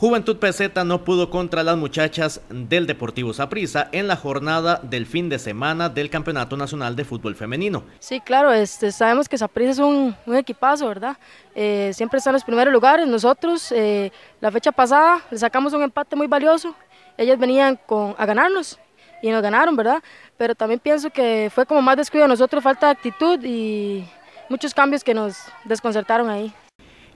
Juventud PZ no pudo contra las muchachas del Deportivo Saprissa en la jornada del fin de semana del Campeonato Nacional de Fútbol Femenino. Sí, claro, este, sabemos que Saprissa es un, equipazo, ¿verdad? Eh, siempre están en los primeros lugares. Nosotros, eh, la fecha pasada, le sacamos un empate muy valioso. Ellas venían a ganarnos y nos ganaron, ¿verdad? Pero también pienso que fue como más descuido de nosotros, falta de actitud y muchos cambios que nos desconcertaron ahí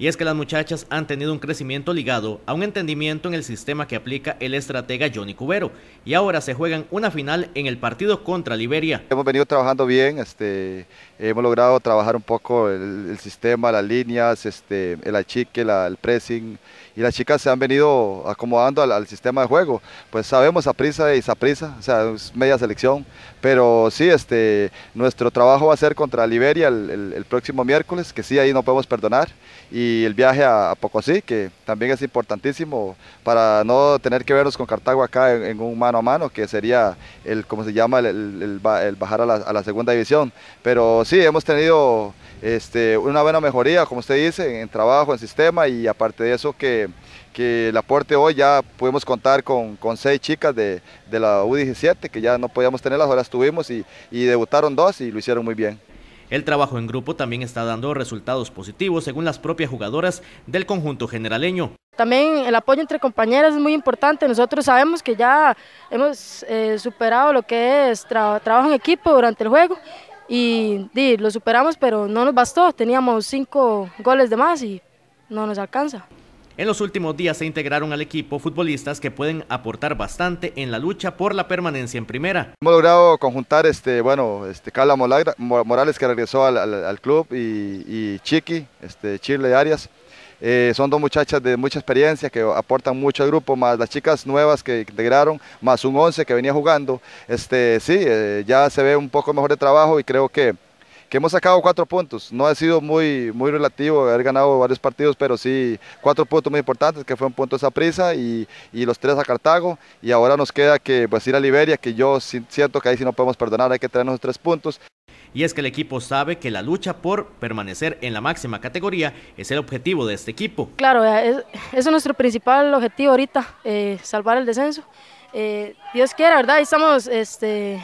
y es que las muchachas han tenido un crecimiento ligado a un entendimiento en el sistema que aplica el estratega Johnny Cubero y ahora se juegan una final en el partido contra Liberia. Hemos venido trabajando bien, este, hemos logrado trabajar un poco el, sistema, las líneas, este, el achique, el pressing y las chicas se han venido acomodando al, sistema de juego. Pues sabemos a prisa y a prisa, o sea, es media selección, pero sí, este, nuestro trabajo va a ser contra Liberia el, el próximo miércoles, que sí, ahí no podemos perdonar. Y y el viaje a, a Pocosí, que también es importantísimo para no tener que vernos con Cartago acá en, un mano a mano, que sería el, cómo se llama, el, bajar a la, segunda división. Pero sí, hemos tenido este, una buena mejoría, como usted dice, en, trabajo, en sistema y aparte de eso que que el aporte hoy ya pudimos contar con, seis chicas de, la U17 que ya no podíamos tenerlas, las horas tuvimos y debutaron dos y lo hicieron muy bien. El trabajo en grupo también está dando resultados positivos según las propias jugadoras del conjunto generaleño. También el apoyo entre compañeras es muy importante. Nosotros sabemos que ya hemos eh, superado lo que es trabajo en equipo durante el juego y lo superamos, pero no nos bastó. Teníamos cinco goles de más y no nos alcanza. En los últimos días se integraron al equipo futbolistas que pueden aportar bastante en la lucha por la permanencia en primera. Hemos logrado conjuntar este, bueno, este Carla Morales que regresó al, club y, Chiqui, este, Chirle Arias. Eh, son dos muchachas de mucha experiencia que aportan mucho al grupo, más las chicas nuevas que integraron, más un 11 que venía jugando. Este, sí, eh, ya se ve un poco mejor de trabajo y creo que que hemos sacado cuatro puntos. No ha sido muy, muy relativo haber ganado varios partidos, pero sí cuatro puntos muy importantes, que fue un punto esa prisa y, los tres a Cartago. Y ahora nos queda que pues, ir a Liberia, que yo siento que ahí sí no podemos perdonar, hay que tener tres puntos. Y es que el equipo sabe que la lucha por permanecer en la máxima categoría es el objetivo de este equipo. Claro, eso es nuestro principal objetivo ahorita, eh, salvar el descenso. Eh, Dios quiera, ¿verdad? Ahí estamos este,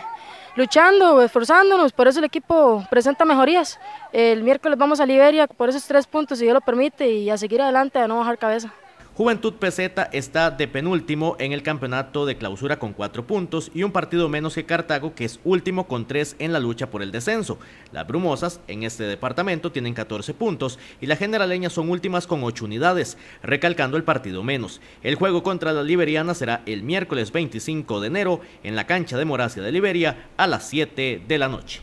luchando, esforzándonos, por eso el equipo presenta mejorías. El miércoles vamos a Liberia por esos tres puntos, si Dios lo permite, y a seguir adelante, a no bajar cabeza. Juventud Peseta está de penúltimo en el campeonato de clausura con cuatro puntos y un partido menos que Cartago, que es último con tres en la lucha por el descenso. Las Brumosas en este departamento tienen 14 puntos y la Generaleña son últimas con ocho unidades, recalcando el partido menos. El juego contra la Liberiana será el miércoles 25 de enero en la cancha de Moracia de Liberia a las 7 de la noche.